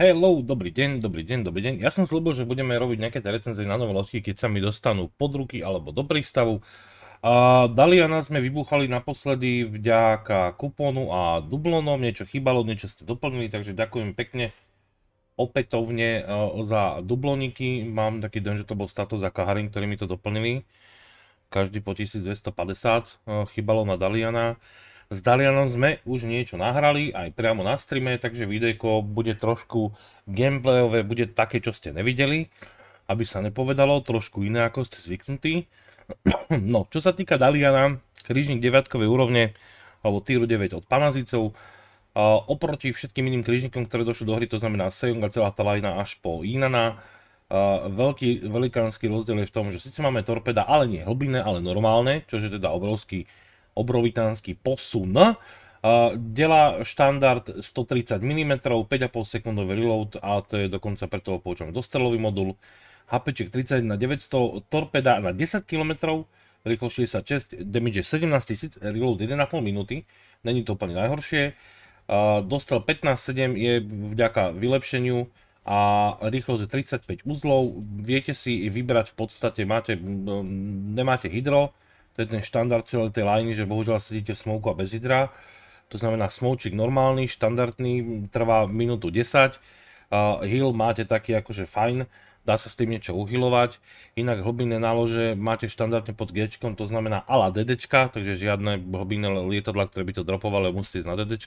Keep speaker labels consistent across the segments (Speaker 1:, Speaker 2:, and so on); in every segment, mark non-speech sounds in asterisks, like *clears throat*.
Speaker 1: Hello, dobrý deň, dobrý deň, dobrý deň. Ja som slúbil, že budeme robiť nejaké recenzie na nové lodky, keď sa mi dostanú pod ruky alebo do prístavu. A Daliana sme vybuchali naposledy vďaka kupónu a dublonom, niečo chýbalo, niečo ste doplnili, takže ďakujem pekne opätovne e, za dubloniky. Mám taký den, že to bol status za Kaharin, ktorý mi to doplnili. Každý po 1250 e, chýbalo na Daliana. S Dalianom sme už niečo nahrali, aj priamo na streame, takže videjko bude trošku gameplayové, bude také, čo ste nevideli, aby sa nepovedalo, trošku iné, ako ste zvyknutí. *clears throat* No, čo sa týka Daliana, križník 9 úrovne, alebo Tyru 9 od Panazicov, oproti všetkým iným krížnikom, ktoré došli do hry, to znamená Sejong a celá tá lajna až po Inana, veľký, velikánsky rozdiel je v tom, že síce máme torpeda, ale nie hlbinné, ale normálne, čo teda obrovský obrovitánsky posun. Uh, delá štandard 130 mm, 5,5 sekundový reload a to je dokonca preto počom dostrelový modul. HP 30 na 900, torpeda na 10 km, rýchlosť 66, damage 17 000, reload 1,5 minúty, není to úplne najhoršie. Uh, dostrel 15.7 je vďaka vylepšeniu a rýchlosť je 35 uzlov, viete si vybrať v podstate, máte, no, nemáte hydro, to je ten štandard celej tej liney, že bohužiaľ sedíte v smoku a bez hydra. To znamená smoučik normálny, štandardný, trvá minútu 10. Uh, máte taký akože fajn, dá sa s tým niečo uhilovať. Inak hlbinné nálože máte štandardne pod G, to znamená ala DD, takže žiadne hlbinné lietadla, ktoré by to dropovali, musíte ísť na DD.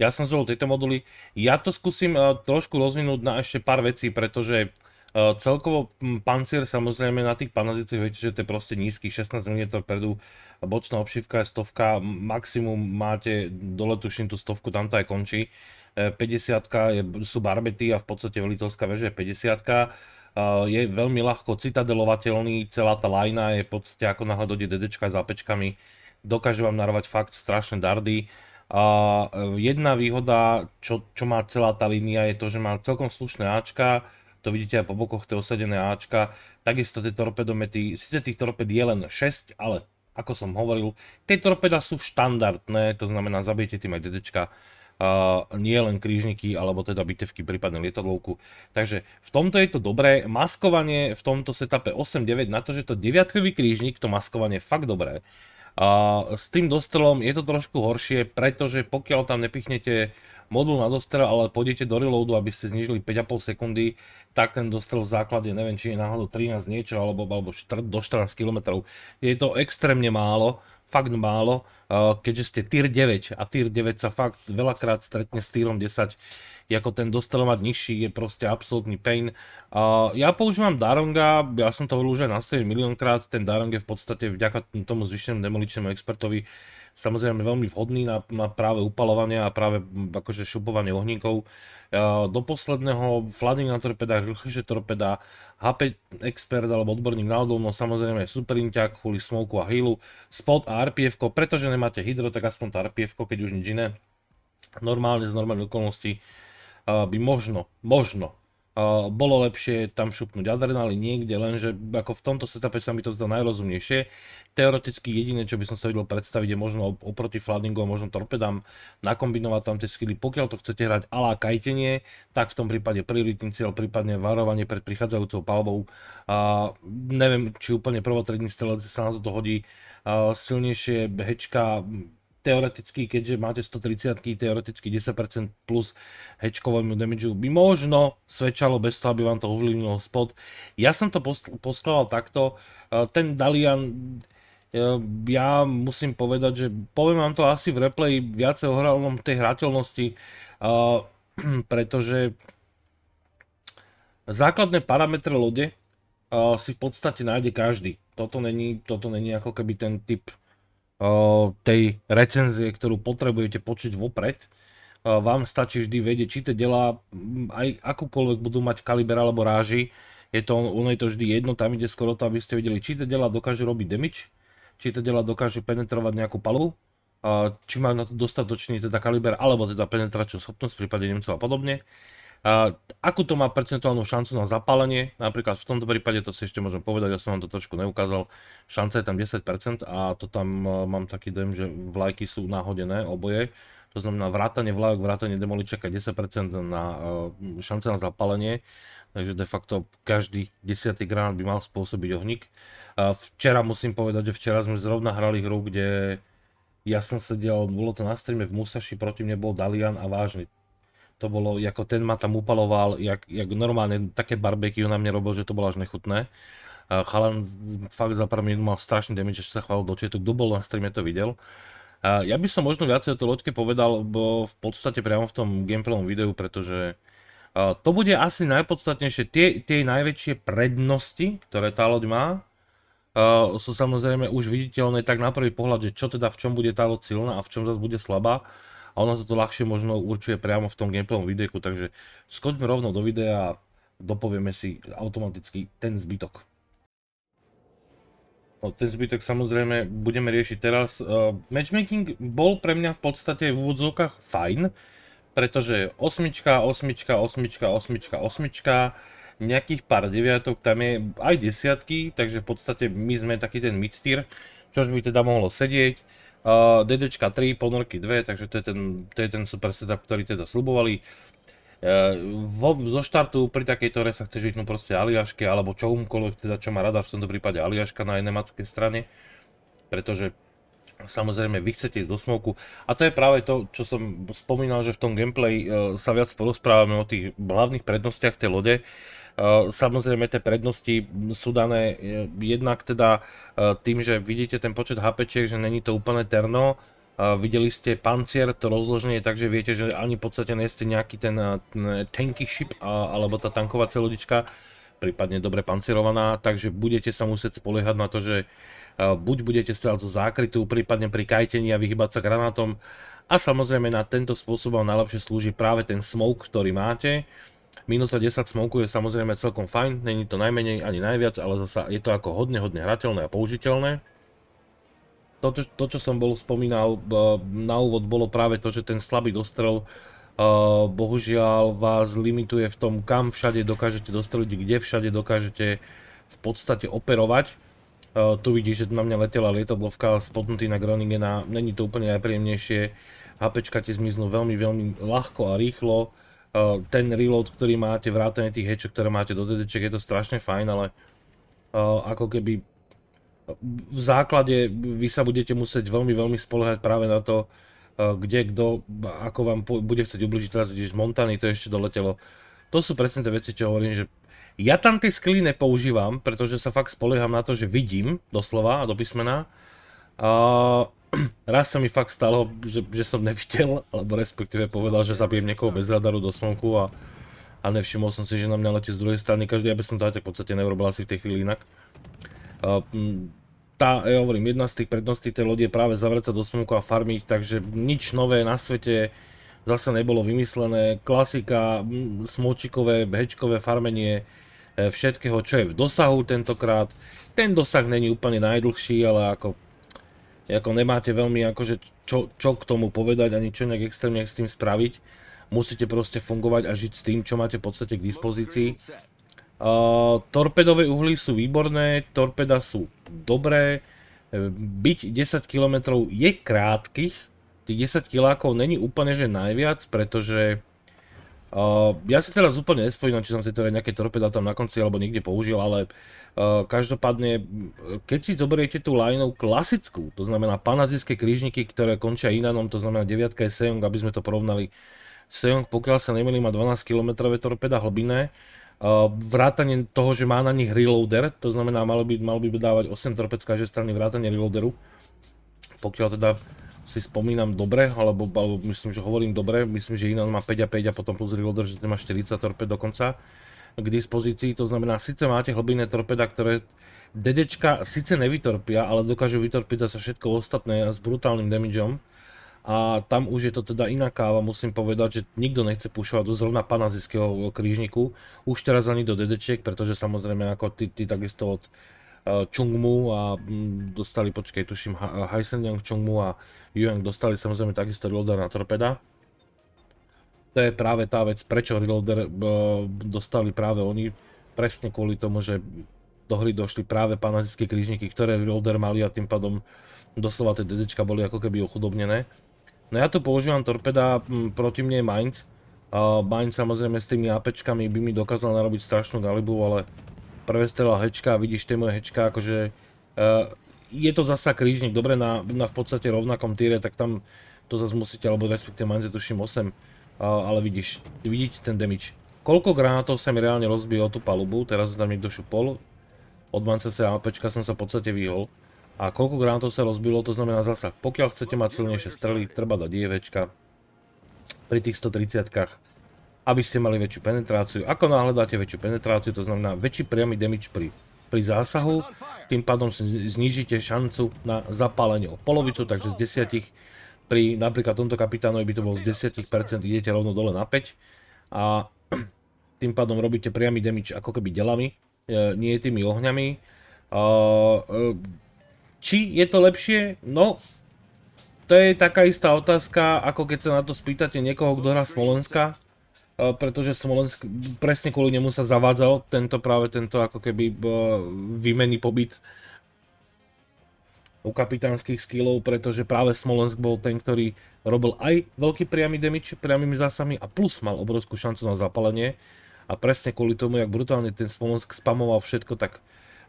Speaker 1: Ja som zvolil tieto moduly. Ja to skúsim uh, trošku rozvinúť na ešte pár vecí, pretože uh, Eh, celkovo hm, pancier samozrejme na tých panazicoch viete, že to je proste nízky, 16 mm predu, bočná obšivka je stovka, maximum máte dole tuším tú stovku, tam to aj končí. 50 eh, je, sú barbety a v podstate veliteľská väža je 50 eh, je veľmi ľahko citadelovateľný, celá tá lajna je v podstate ako náhle dojde DDčka s APčkami, dokáže vám narovať fakt strašné dardy. jedna výhoda, čo, čo má celá tá línia je to, že má celkom slušné Ačka, to vidíte aj po bokoch tie osadené Ačka, takisto tie torpedomety, síce tých torped je len 6, ale ako som hovoril, tie torpeda sú štandardné, to znamená zabijete tým aj dedečka, uh, nie len krížniky alebo teda bitevky, prípadne lietadlovku. Takže v tomto je to dobré, maskovanie v tomto setupe 8-9 na to, že to 9 krížnik, to maskovanie je fakt dobré. Uh, s tým dostrelom je to trošku horšie, pretože pokiaľ tam nepichnete uh, modul na dostrel, ale pôjdete do reloadu, aby ste znižili 5,5 sekundy, tak ten dostrel v základe, neviem, či je náhodou 13 niečo, alebo, alebo do 14 km. Je to extrémne málo, fakt málo, eh, keďže ste tier 9 a tier 9 sa fakt veľakrát stretne s tierom 10, ako ten dostrel mať nižší je proste absolútny pain. Eh, ja používam Daronga, ja som to hovoril už aj na miliónkrát, ten Darong je v podstate vďaka tomu zvyšenému demoličnému expertovi samozrejme veľmi vhodný na, na práve upalovanie a práve akože šupovanie ohníkov. E, do posledného Flading na torpedách, Rlcheže torpeda, HP expert alebo odborník na odolnosť, samozrejme super inťak, chuli smoku a healu, spot a rpf pretože nemáte hydro, tak aspoň to rpf keď už nič iné, normálne z normálnej okolnosti e, by možno, možno bolo lepšie tam šupnúť adrenály niekde, lenže ako v tomto setupe sa mi to zdá najrozumnejšie. Teoreticky jediné, čo by som sa vedel predstaviť, je možno oproti Fladingu a možno torpedám nakombinovať tam tie skilly. Pokiaľ to chcete hrať la kajtenie, tak v tom prípade prioritný cieľ, prípadne varovanie pred prichádzajúcou palbou. A neviem, či úplne prvotredný strelec sa na to hodí silnejšie hečka, teoreticky, keďže máte 130 teoreticky 10% plus hečkovému damage by možno svedčalo bez toho, aby vám to ovlivnilo spod. Ja som to poskladal takto, e, ten Dalian e, ja musím povedať, že poviem vám to asi v replay viacej o tej hrateľnosti, e, *clears throat* pretože základné parametre lode si v podstate nájde každý. Toto není, toto není ako keby ten typ tej recenzie, ktorú potrebujete počuť vopred. Vám stačí vždy vedieť, či tie delá, aj akúkoľvek budú mať kaliber alebo ráži, je to, ono je to vždy jedno, tam ide skoro to, aby ste vedeli, či tie delá dokážu robiť damage, či tie delá dokážu penetrovať nejakú palu, či majú na to dostatočný teda kaliber, alebo teda penetračnú schopnosť v prípade Nemcov a podobne akú to má percentuálnu šancu na zapálenie, napríklad v tomto prípade to si ešte môžem povedať, ja som vám to trošku neukázal, šanca je tam 10% a to tam e, mám taký dojem, že vlajky sú nahodené oboje, to znamená vrátanie vlajok, vrátanie demoličaka 10% na e, šance na zapálenie, takže de facto každý desiatý granát by mal spôsobiť ohník. Včera musím povedať, že včera sme zrovna hrali hru, kde ja som sedel, bolo to na streame v Musashi, proti mne bol Dalian a vážne to bolo, ako ten ma tam upaloval, jak, jak normálne také barbecue na mne robil, že to bolo až nechutné. Chalan fakt za pár minút mal strašný damage, že sa chválil do četu, kto bol na streame to videl. Ja by som možno viacej o tej loďke povedal, bo v podstate priamo v tom gameplayovom videu, pretože to bude asi najpodstatnejšie. Tie, tie najväčšie prednosti, ktoré tá loď má, sú samozrejme už viditeľné tak na prvý pohľad, že čo teda v čom bude tá loď silná a v čom zase bude slabá a ono sa to ľahšie možno určuje priamo v tom gameplayovom videjku, takže skočme rovno do videa a dopovieme si automaticky ten zbytok. No, ten zbytok samozrejme budeme riešiť teraz. E, matchmaking bol pre mňa v podstate v úvodzovkách fajn, pretože osmička, osmička, osmička, osmička, osmička, nejakých pár deviatok, tam je aj desiatky, takže v podstate my sme taký ten mid-tier, čož by teda mohlo sedieť Uh, DDčka 3, ponorky 2, takže to je ten, to je ten super setup, ktorý teda slubovali. Uh, vo, zo štartu pri takejto hre sa chceš vyhnúť no proste Aliaške alebo čomukoľvek, teda čo má rada v tomto prípade Aliaška na enemackej strane, pretože samozrejme vy chcete ísť do smoku a to je práve to, čo som spomínal, že v tom gameplay uh, sa viac porozprávame o tých hlavných prednostiach tej lode, uh, Eh, samozrejme tie prednosti mm, sú dané eh, jednak teda eh, tým, že vidíte ten počet HP, že není to úplne terno, videli ste pancier, to rozloženie, takže viete, že ani v podstate nie ste nejaký ten, tanky ship alebo tá tankovacia lodička, prípadne dobre pancierovaná, takže budete sa musieť spoliehať na to, že buď budete strávať zo zákrytu, prípadne pri kajtení a vyhybať sa granátom a samozrejme na tento spôsob vám najlepšie slúži práve ten smoke, ktorý máte, Minúta 10 smoku je samozrejme celkom fajn, není to najmenej ani najviac, ale zasa je to ako hodne, hodne hrateľné a použiteľné. To, to, čo som bol spomínal na úvod, bolo práve to, že ten slabý dostrel e, bohužiaľ vás limituje v tom, kam všade dokážete dostreliť, kde všade dokážete v podstate operovať. E, tu vidíš, že na mňa letela lietadlovka spotnutý na Groningena, není to úplne najpríjemnejšie. HPčka ti zmiznú veľmi, veľmi ľahko a rýchlo. Eh, ten reload, ktorý máte, vrátane tých hečok, ktoré máte do DDček, je to strašne fajn, ale eh, ako keby v základe vy sa budete musieť veľmi, veľmi spolehať práve na to, eh, kde kto, ako vám bude chcieť ubližiť teraz, vidíš, Montany to ešte doletelo. To sú presne tie veci, čo hovorím, že ja tam tie skly nepoužívam, pretože sa fakt spolieham na to, že vidím doslova a do písmena raz sa mi fakt stalo, že, že som nevidel, alebo respektíve povedal, že zabijem niekoho bez radaru do slnku a, a nevšimol som si, že na mňa letí z druhej strany každý, aby som to aj tak v podstate neurobil asi v tej chvíli inak. Tá, ja hovorím, jedna z tých predností tej lodi je práve zavrieť sa do slnku a farmiť, takže nič nové na svete zase nebolo vymyslené. Klasika, smočikové, hečkové farmenie, e, všetkého, čo je v dosahu tentokrát. Ten dosah není úplne najdlhší, ale ako ako nemáte veľmi akože čo, čo k tomu povedať ani čo nejak extrémne s tým spraviť. Musíte proste fungovať a žiť s tým, čo máte v podstate k dispozícii. Uh, torpedové uhly sú výborné, torpeda sú dobré, e, byť 10 km je krátkych, tých 10 kilákov není úplne že najviac, pretože uh, ja si teraz úplne nespojím, či som si teda nejaké torpeda tam na konci alebo niekde použil, ale Eh, každopádne, eh, keď si zoberiete tú lineov klasickú, to znamená panazijské krížniky, ktoré končia inanom, to znamená 9 je Sejong, aby sme to porovnali. Sejong, pokiaľ sa nemýlim, má 12 km torpeda hlbiné, vrátanie toho, že má na nich reloader, to znamená, malo by, mal by dávať 8 torped z každej strany vrátanie reloaderu. Pokiaľ teda si spomínam dobre, alebo, alebo myslím, že hovorím dobre, myslím, že Inan má 5 a 5 a potom plus reloader, že má 40 torped dokonca k dispozícii, to znamená, síce máte hlbinné torpeda, ktoré dedečka síce nevytorpia, ale dokážu vytorpiť sa všetko ostatné s brutálnym damageom. A tam už je to teda iná káva, musím povedať, že nikto nechce pušovať do zrovna panazického krížniku, už teraz ani do dedečiek, pretože samozrejme ako ty, ty takisto od uh, Chungmu a mm, dostali, počkej, tuším, Haisen Yang Chungmu a Yuang dostali samozrejme takisto Loda na torpeda to je práve tá vec, prečo Reloader eh, dostali práve oni, presne kvôli tomu, že do hry došli práve panazické krížniky, ktoré Reloader mali a tým pádom doslova tie dedečka boli ako keby ochudobnené. No ja tu používam Torpeda, hm, proti mne je Mainz. Uh, Mainz samozrejme s tými APčkami by mi dokázal narobiť strašnú galibu, ale prvé strela hečka, vidíš tie moje hečka, akože uh, je to zasa krížnik, dobre na, na v podstate rovnakom týre, tak tam to zase musíte, alebo respektive Mainz je tuším 8 ale vidíš, vidíte ten damage. Koľko granátov sa mi reálne rozbije o tú palubu, teraz tam niekto šupol, od Mancese APčka som sa v podstate vyhol. A koľko granátov sa rozbilo, to znamená zasa, pokiaľ chcete mať silnejšie strely, treba dať dievečka pri tých 130-kách, aby ste mali väčšiu penetráciu. Ako náhle dáte väčšiu penetráciu, to znamená väčší priamy damage pri, pri zásahu, tým pádom znížite šancu na zapálenie o polovicu, takže z desiatich pri napríklad tomto kapitánovi by to bol z 10%, idete rovno dole na 5 a *clears throat* tým pádom robíte priamy damage ako keby delami, e, nie tými ohňami. E, či je to lepšie? No, to je taká istá otázka, ako keď sa na to spýtate niekoho, kto hrá Smolenska, e, pretože Smolensk presne kvôli nemu sa zavádzal tento práve tento ako keby výmenný pobyt u kapitánskych skillov, pretože práve Smolensk bol ten, ktorý robil aj veľký priamy damage priamými zásami a plus mal obrovskú šancu na zapalenie a presne kvôli tomu, jak brutálne ten Smolensk spamoval všetko, tak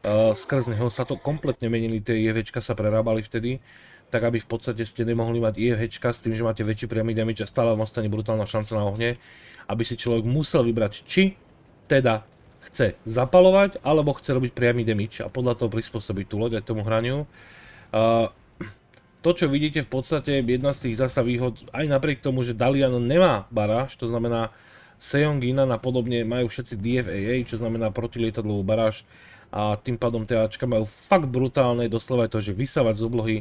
Speaker 1: uh, skrz neho sa to kompletne menili, tie jehečka sa prerábali vtedy, tak aby v podstate ste nemohli mať jehečka s tým, že máte väčší priamy damage a stále vám ostane brutálna šanca na ohne, aby si človek musel vybrať, či teda chce zapalovať, alebo chce robiť priamy damage a podľa toho prispôsobiť tú loď aj tomu hraniu. Uh, to, čo vidíte v podstate jedna z tých zasa výhod, aj napriek tomu, že Dalian nemá baráž, to znamená Sejong Inan a podobne majú všetci DFAA, čo znamená protilietadlovú baráž a tým pádom tie Ačka majú fakt brutálne, doslova je to, že vysávať z oblohy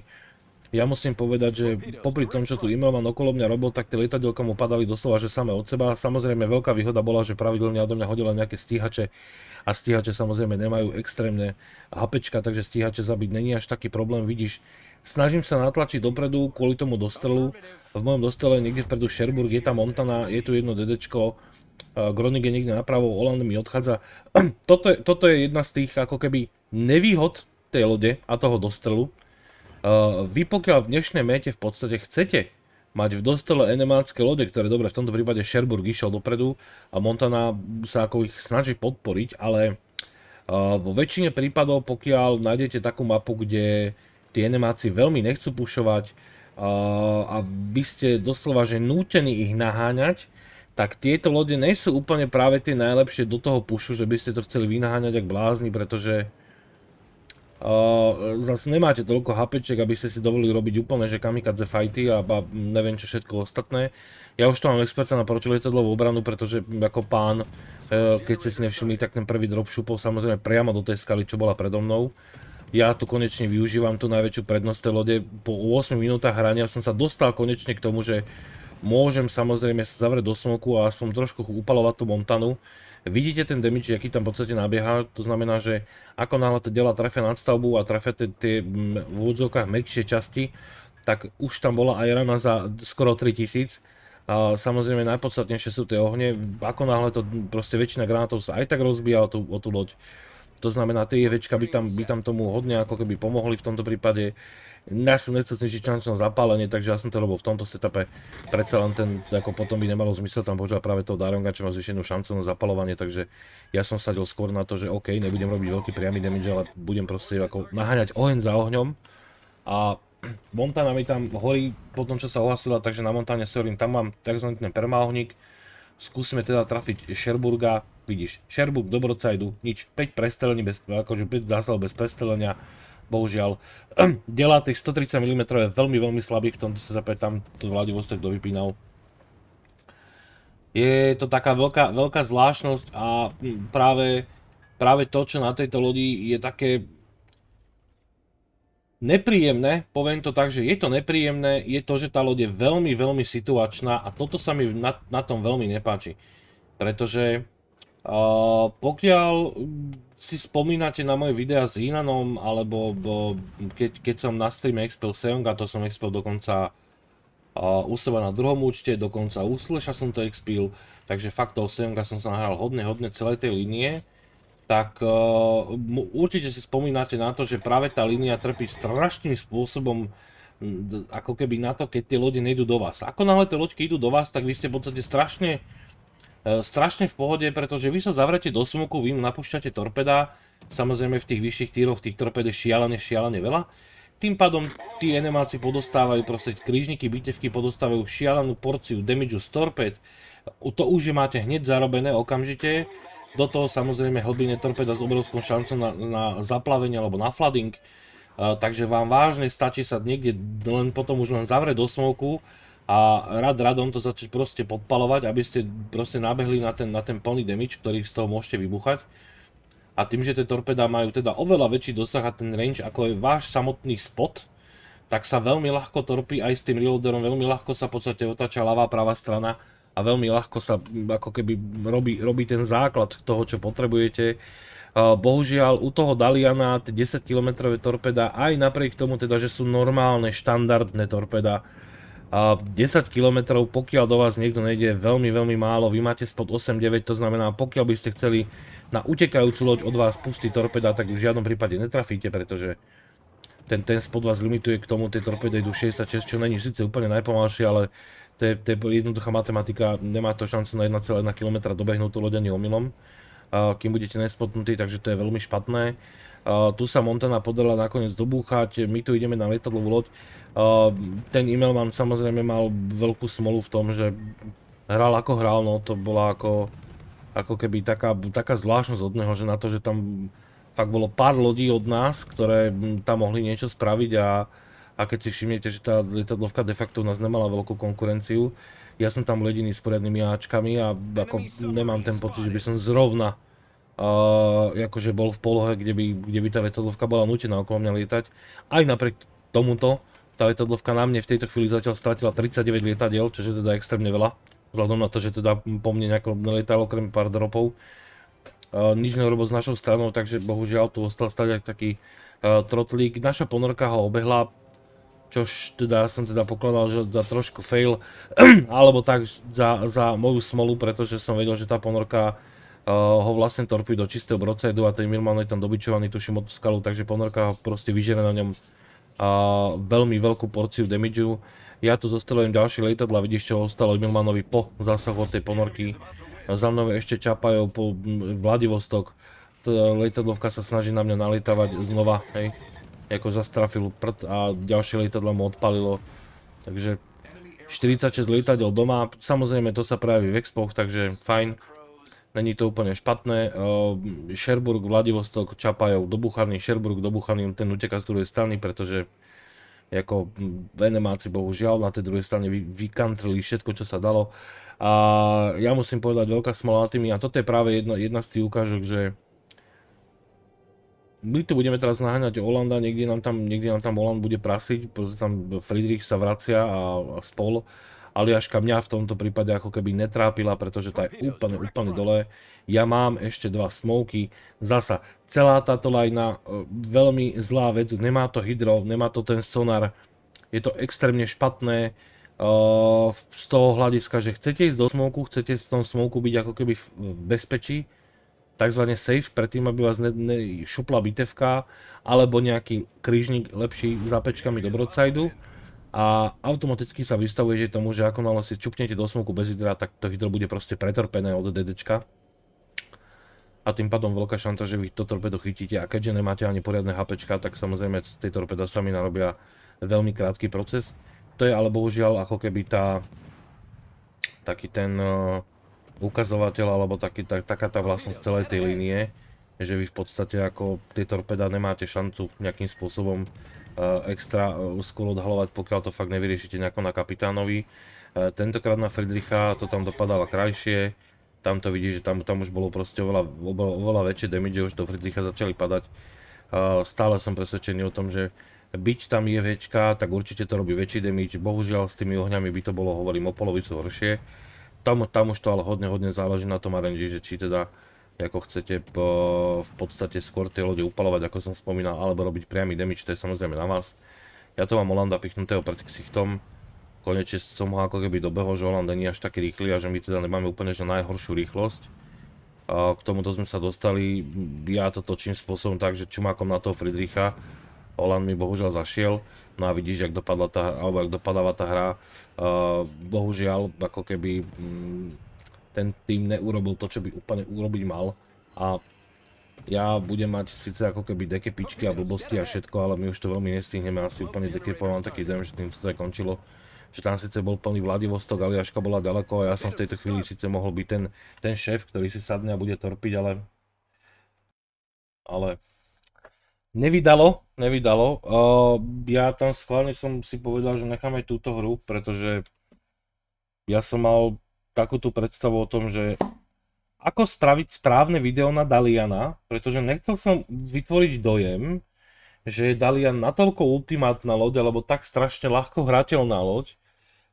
Speaker 1: ja musím povedať, že popri tom, čo tu Immelman okolo mňa robil, tak tie lietadielka mu padali doslova, že same od seba. Samozrejme, veľká výhoda bola, že pravidelne odo mňa hodila nejaké stíhače a stíhače samozrejme nemajú extrémne hapečka, takže stíhače zabiť není až taký problém, vidíš. Snažím sa natlačiť dopredu kvôli tomu dostrelu. V mojom dostrele je niekde vpredu Sherburg, je tam Montana, je tu jedno dedečko, Groning je niekde napravo, Holland mi odchádza. *clears throat* Toto je, toto je jedna z tých ako keby nevýhod tej lode a toho dostrelu, Eh, vy pokiaľ v dnešnej mete v podstate chcete mať v dostele enemácké lode, ktoré dobre v tomto prípade Sherburg išiel dopredu a Montana sa ako ich snaží podporiť, ale eh, vo väčšine prípadov, pokiaľ nájdete takú mapu, kde tie enemáci veľmi nechcú pušovať eh, a by ste doslova, že nútení ich naháňať, tak tieto lode nie sú úplne práve tie najlepšie do toho pušu, že by ste to chceli vynaháňať ak blázni, pretože uh, E, zase nemáte toľko hapeček, aby ste si dovolili robiť úplne, že kamikadze fajty a, neviem čo všetko ostatné. Ja už to mám experta na protilietadlovú obranu, pretože ako pán, e, keď ste si nevšimli, tak ten prvý drop šupol samozrejme priamo do tej skaly, čo bola predo mnou. Ja tu konečne využívam, tú najväčšiu prednosť tej lode. Po 8 minútach hrania som sa dostal konečne k tomu, že môžem samozrejme sa zavrieť do smoku a aspoň trošku upalovať tú montanu vidíte ten damage, aký tam v podstate nabieha, to znamená, že ako náhle to dela trafia nadstavbu a trafia tie v úvodzovkách mekšie časti, tak už tam bola aj rana za skoro 3000. A samozrejme najpodstatnejšie sú tie ohne, ako náhle to proste väčšina granátov sa aj tak rozbíja o tú, o tú loď. To znamená, tie jevečka by tam, by tam tomu hodne ako keby pomohli v tomto prípade ja som nechcel s ničičancom zapálenie, takže ja som to robil v tomto setupe. Predsa len ten, ako potom by nemalo zmysel tam používať práve toho Daronga, čo má zvyšenú šancu na zapalovanie, takže ja som sadil skôr na to, že OK, nebudem robiť veľký priamy damage, ale budem proste ako naháňať oheň za ohňom. A *clears throat* Montana mi tam horí po tom, čo sa ohlasila, takže na Montane sorím, tam mám tzv. permáhnik. Skúsime teda trafiť Sherburga, vidíš, Sherburg, Dobrocajdu, nič, 5 prestrelení akože 5 zásahov bez prestrelenia bohužiaľ, *clears throat* delá tých 130 mm je veľmi, veľmi slabý, v tomto setupe tam to Vladivostok dovypínal. Je to taká veľká, veľká zvláštnosť a hm, práve, práve to, čo na tejto lodi je také nepríjemné, poviem to tak, že je to nepríjemné, je to, že tá loď je veľmi, veľmi situačná a toto sa mi na, na tom veľmi nepáči. Pretože Uh, pokiaľ si spomínate na moje videá s Inanom, alebo bo, keď, keď som na streame expel a to som expel dokonca uh, u seba na druhom účte, dokonca u Slasha som to expil, takže fakt toho Seonga som sa nahral hodne, hodne celej tej línie, tak uh, určite si spomínate na to, že práve tá línia trpí strašným spôsobom ako keby na to, keď tie lode nejdú do vás. Ako náhle tie loďky idú do vás, tak vy ste v podstate strašne E, strašne v pohode, pretože vy sa zavrete do smoku, vy mu napúšťate torpeda, samozrejme v tých vyšších týroch tých torped je šialene, šialene veľa. Tým pádom tí enemáci podostávajú, proste krížniky, bitevky podostávajú šialenú porciu damage z torped. To už je máte hneď zarobené okamžite. Do toho samozrejme hlbine torpeda s obrovskou šancou na, na zaplavenie alebo na flooding. E, takže vám vážne stačí sa niekde len potom už len zavrieť do smoku a rad radom to začať proste podpalovať, aby ste proste nabehli na ten, na ten plný damage, ktorý z toho môžete vybuchať. A tým, že tie torpeda majú teda oveľa väčší dosah a ten range ako je váš samotný spot, tak sa veľmi ľahko torpí aj s tým reloaderom, veľmi ľahko sa v podstate otáča ľavá pravá strana a veľmi ľahko sa ako keby robí, robí ten základ toho, čo potrebujete. Bohužiaľ u toho Daliana tie 10 km torpeda aj napriek tomu teda, že sú normálne štandardné torpeda, 10 km, pokiaľ do vás niekto nejde veľmi, veľmi málo, vy máte spod 8-9, to znamená, pokiaľ by ste chceli na utekajúcu loď od vás pustiť torpeda, tak v žiadnom prípade netrafíte, pretože ten, ten spod vás limituje k tomu, tie torpedy idú 66, čo není síce úplne najpomalšie, ale to je, to je jednoduchá matematika, nemá to šancu na 1,1 km dobehnúť tú loď ani omylom, kým budete nespotnutí, takže to je veľmi špatné tu sa Montana podarila nakoniec dobúchať, my tu ideme na lietadlovú loď. ten e-mail mám samozrejme mal veľkú smolu v tom, že hral ako hral, no to bola ako, ako keby taká, taká zvláštnosť od neho, že na to, že tam fakt bolo pár lodí od nás, ktoré tam mohli niečo spraviť a, a keď si všimnete, že tá lietadlovka de facto nás nemala veľkú konkurenciu, ja som tam lediný s poriadnými Ačkami a ako nemám ten pocit, že by som zrovna uh, akože bol v polohe, kde by, kde by tá lietadlovka bola nutená okolo mňa lietať. Aj napriek tomuto, tá lietadlovka na mne v tejto chvíli zatiaľ stratila 39 lietadiel, čo je teda extrémne veľa. Vzhľadom na to, že teda po mne nejako nelietalo okrem pár dropov. Uh, nič neurobil s našou stranou, takže bohužiaľ tu ostal stať aj taký uh, trotlík. Naša ponorka ho obehla, čož teda ja som teda pokladal, že za trošku fail, *clears throat* alebo tak za, za moju smolu, pretože som vedel, že tá ponorka ho vlastne torpí do čistého brocajdu a ten Milmano je tam dobičovaný tuším od skalu, takže ponorka ho proste vyžere na ňom veľmi veľkú porciu damageu. Ja tu zostelujem ďalšie lietadla, vidíš čo ostalo Milmanovi po zásahu od tej ponorky. Za mnou ešte Čapajov po Vladivostok. Lietadlovka sa snaží na mňa nalietavať znova, hej. Jako zastrafil prd a ďalšie lietadlo mu odpalilo. Takže 46 lietadiel doma, samozrejme to sa prejaví v expoch, takže fajn. Není to úplne špatné. Šerburg, ehm, Vladivostok, Čapajov, dobuchaný, Šerburg, dobuchaný, ten uteká z druhej strany, pretože mm, ako mm, venemáci bohužiaľ na tej druhej strane vykantrili všetko, čo sa dalo. A ja musím povedať, veľká smola tými, a toto je práve jedna, jedna z tých ukážok, že my tu budeme teraz naháňať Olanda, niekde nám tam, niekde nám tam Oland bude prasiť, pretože tam Friedrich sa vracia a, a spol. Aliaška mňa v tomto prípade ako keby netrápila, pretože tá je úplne, úplne dole. Ja mám ešte dva smoky. Zasa, celá táto lajna, e, veľmi zlá vec, nemá to hydro, nemá to ten sonar. Je to extrémne špatné e, z toho hľadiska, že chcete ísť do smoku, chcete v tom smoku byť ako keby v, bezpečí, takzvané safe, predtým, aby vás šupla bitevka, alebo nejaký krížnik lepší za pečkami do broadsideu a automaticky sa vystavujete tomu, že ako náhle si čupnete do smoku bez hydra, tak to hydro bude proste pretorpené od DDčka a tým pádom veľká šanta, že vy to torpedo chytíte a keďže nemáte ani poriadne HP, tak samozrejme z tej torpeda sami narobia veľmi krátky proces. To je ale bohužiaľ ako keby tá taký ten uh, ukazovateľ alebo taký, tak, taká tá vlastnosť celej tej linie. že vy v podstate ako tie torpeda nemáte šancu nejakým spôsobom Eh, extra skôr eh, odhalovať, pokiaľ to fakt nevyriešite nejako na kapitánovi. Eh, tentokrát na Friedricha to tam dopadalo krajšie, tam to vidí, že tam, tam už bolo proste oveľa, oveľa, oveľa väčšie damage, už do Friedricha začali padať. Stále som presvedčený o tom, že byť tam je IFHčka, tak určite to robí väčší damage, bohužiaľ s tými ohňami by to bolo, hovorím, o polovicu horšie. Tam, tam už to ale hodne, hodne záleží na tom RNG, že či teda uh, ako chcete po, v podstate skôr tie lode upalovať, ako som spomínal, alebo robiť priamy damage, to je samozrejme na vás. Ja to mám Holanda pichnutého pred ksichtom, konečne som ho ako keby dobehol, že Holand nie je až taký rýchly a že my teda nemáme úplne že najhoršiu rýchlosť. A k tomuto sme sa dostali, ja to točím spôsobom tak, že čumákom na toho Friedricha, Olan mi bohužiaľ zašiel. No a vidíš, jak dopadla tá, alebo jak dopadáva tá hra. Uh, bohužiaľ, ako keby, mm, ten tým neurobil to, čo by úplne urobiť mal. A ja budem mať síce ako keby dekepičky a blbosti a všetko, ale my už to veľmi nestihneme, asi úplne dekepovám taký dojem, že tým to aj končilo že tam síce bol plný Vladivostok, ale Jaška bola ďaleko a ja som v tejto chvíli síce mohol byť ten, ten šéf, ktorý si sadne a bude torpiť, ale... Ale... Nevydalo, nevydalo. Uh, ja tam schválne som si povedal, že necháme túto hru, pretože ja som mal takú tú predstavu o tom, že ako spraviť správne video na Daliana, pretože nechcel som vytvoriť dojem, že je Dalian natoľko ultimátna loď, alebo tak strašne ľahko hrateľná loď,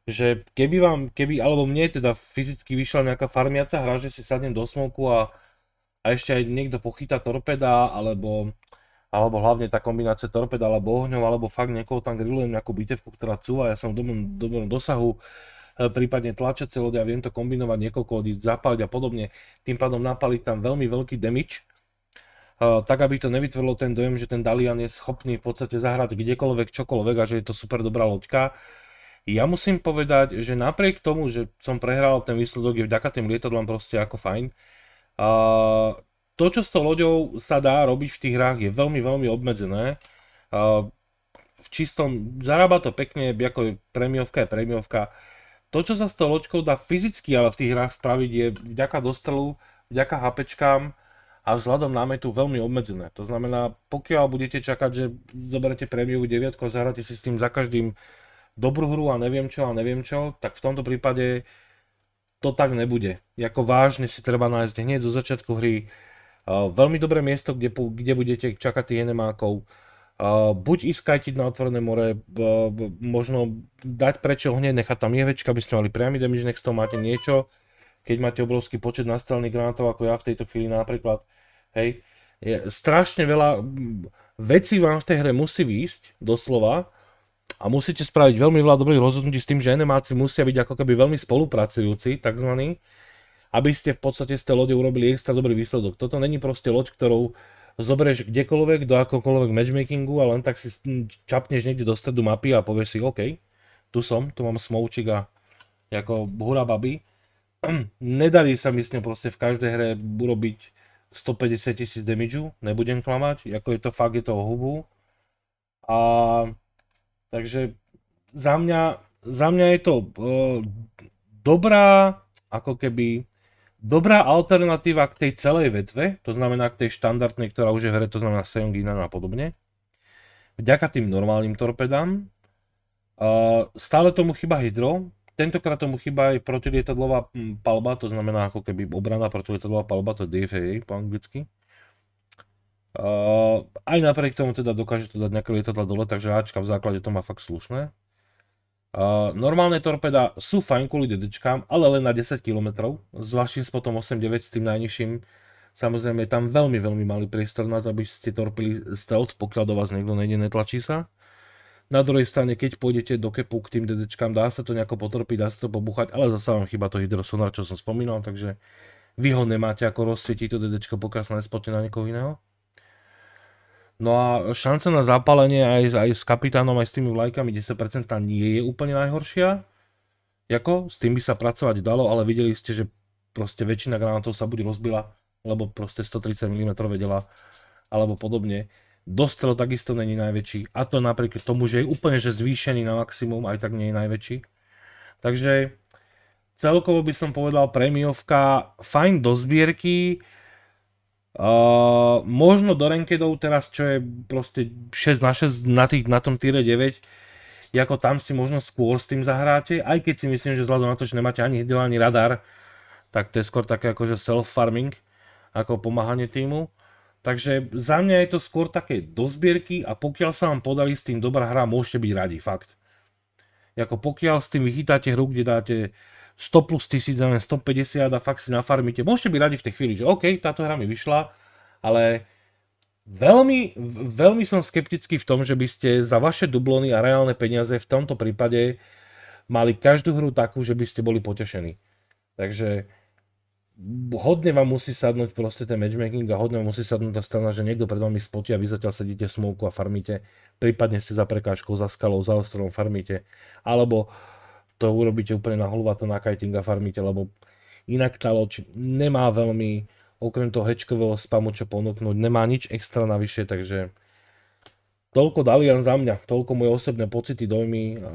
Speaker 1: že keby vám, keby, alebo mne teda fyzicky vyšla nejaká farmiaca hra, že si sadnem do smoku a, a ešte aj niekto pochytá torpeda, alebo, alebo hlavne tá kombinácia torpeda alebo ohňov, alebo fakt niekoho tam grillujem nejakú bitevku, ktorá cúva, ja som v dobrom, dobrom dosahu, E, prípadne tlače lode a viem to kombinovať niekoľko lodí, zapáliť a podobne. Tým pádom napáliť tam veľmi veľký damage, e, tak aby to nevytvorilo ten dojem, že ten Dalian je schopný v podstate zahrať kdekoľvek, čokoľvek a že je to super dobrá loďka. Ja musím povedať, že napriek tomu, že som prehral ten výsledok, je vďaka tým lietadlám proste ako fajn. E, to, čo s tou loďou sa dá robiť v tých hrách, je veľmi, veľmi obmedzené. v čistom, zarába to pekne, ako je premiovka je premiovka, to, čo sa s tou loďkou dá fyzicky ale v tých hrách spraviť, je vďaka dostrelu, vďaka hapečkám a vzhľadom námetu veľmi obmedzené. To znamená, pokiaľ budete čakať, že zoberete prémiovú deviatku a zahráte si s tým za každým dobrú hru a neviem čo a neviem čo, tak v tomto prípade to tak nebude. Jako vážne si treba nájsť hneď do začiatku hry eh, veľmi dobré miesto, kde, kde budete čakať tých enemákov Eh, buď ísť kajtiť na otvorené more, eh, možno dať prečo hneď, nechať tam jevečka, aby ste mali priamy damage, nech to máte niečo, keď máte obrovský počet nastrelných granátov, ako ja v tejto chvíli napríklad, hej, je strašne veľa mm, vecí vám v tej hre musí výjsť, doslova, a musíte spraviť veľmi veľa dobrých rozhodnutí s tým, že animáci musia byť ako keby veľmi spolupracujúci, takzvaní, aby ste v podstate z tej lode urobili extra dobrý výsledok. Toto není proste loď, ktorou zoberieš kdekoľvek, do akokoľvek matchmakingu a len tak si čapneš niekde do stredu mapy a povieš si, OK, tu som, tu mám smoučik a ako hura baby. *clears throat* Nedarí sa mi s ňou proste v každej hre urobiť 150 tisíc damage, nebudem klamať, ako je to fakt, je to o hubu. A takže za mňa, za mňa je to eh, dobrá, ako keby dobrá alternatíva k tej celej vetve, to znamená k tej štandardnej, ktorá už je v hre, to znamená Seonginan a podobne, vďaka tým normálnym torpedám. Uh, stále tomu chyba hydro, tentokrát tomu chyba aj protilietadlová palba, to znamená ako keby obrana protilietadlová palba, to je DFA po anglicky. Uh, aj napriek tomu teda dokáže to dať nejaké lietadla dole, takže Ačka v základe to má fakt slušné normálne torpeda sú fajn kvôli DDčkám, ale len na 10 km, s vašim spotom 8-9 s tým najnižším. Samozrejme je tam veľmi, veľmi malý priestor na to, aby ste torpili stealth, pokiaľ do vás niekto nejde, netlačí sa. Na druhej strane, keď pôjdete do kepu k tým DDčkám, dá sa to nejako potrpiť, dá sa to pobuchať, ale zase vám chyba to hydrosonar, čo som spomínal, takže vy ho nemáte ako rozsvietiť to dedečko, pokiaľ sa nespotne na niekoho iného. No a šanca na zapálenie aj, aj s kapitánom, aj s tými vlajkami 10% nie je úplne najhoršia. Jako, s tým by sa pracovať dalo, ale videli ste, že proste väčšina granátov sa buď rozbila, lebo proste 130 mm vedela, alebo podobne. Dostrel takisto není najväčší, a to napriek tomu, že je úplne že zvýšený na maximum, aj tak nie je najväčší. Takže celkovo by som povedal premiovka fajn do zbierky, Uh, možno do rankedov teraz, čo je proste 6 na 6 na, tých, na tom týre 9, ako tam si možno skôr s tým zahráte, aj keď si myslím, že vzhľadom na to, že nemáte ani hydel, ani radar, tak to je skôr také akože self-farming, ako pomáhanie týmu. Takže za mňa je to skôr také do zbierky a pokiaľ sa vám podarí s tým dobrá hra, môžete byť radi, fakt. Jako pokiaľ s tým vychytáte hru, kde dáte 100 plus 1000, 150 a fakt si nafarmite. Môžete byť radi v tej chvíli, že OK, táto hra mi vyšla, ale veľmi, veľmi som skeptický v tom, že by ste za vaše dublony a reálne peniaze v tomto prípade mali každú hru takú, že by ste boli potešení. Takže hodne vám musí sadnúť proste ten matchmaking a hodne vám musí sadnúť tá strana, že niekto pred vami spotí a vy zatiaľ sedíte v smoku a farmíte, prípadne ste za prekážkou, za skalou, za ostrovom farmíte, alebo uh, to urobíte úplne na holva, to na a farmíte, lebo inak tá loď nemá veľmi, okrem toho hečkového spamu, čo ponúknuť, nemá nič extra navyše, takže toľko Dalian za mňa, toľko moje osobné pocity, dojmy a,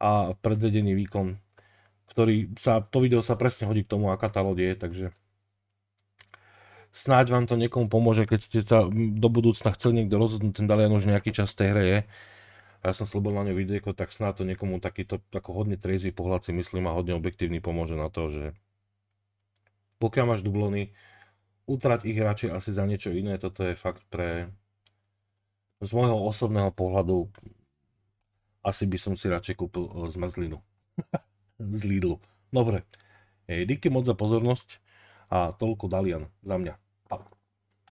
Speaker 1: a predvedený výkon, ktorý sa, to video sa presne hodí k tomu, aká tá loď je, takže snáď vám to niekomu pomôže, keď ste sa do budúcna chceli niekto rozhodnúť, ten Dalian už nejaký čas v tej hre je, a ja som slobol na ňu videjko, tak snáď to niekomu takýto ako hodne trezvý pohľad si myslím a hodne objektívny pomôže na to, že pokiaľ máš dublony, utrať ich radšej asi za niečo iné, toto je fakt pre z môjho osobného pohľadu asi by som si radšej kúpil e, zmrzlinu *laughs* z Lidlu. Dobre, díky moc za pozornosť a toľko Dalian za mňa.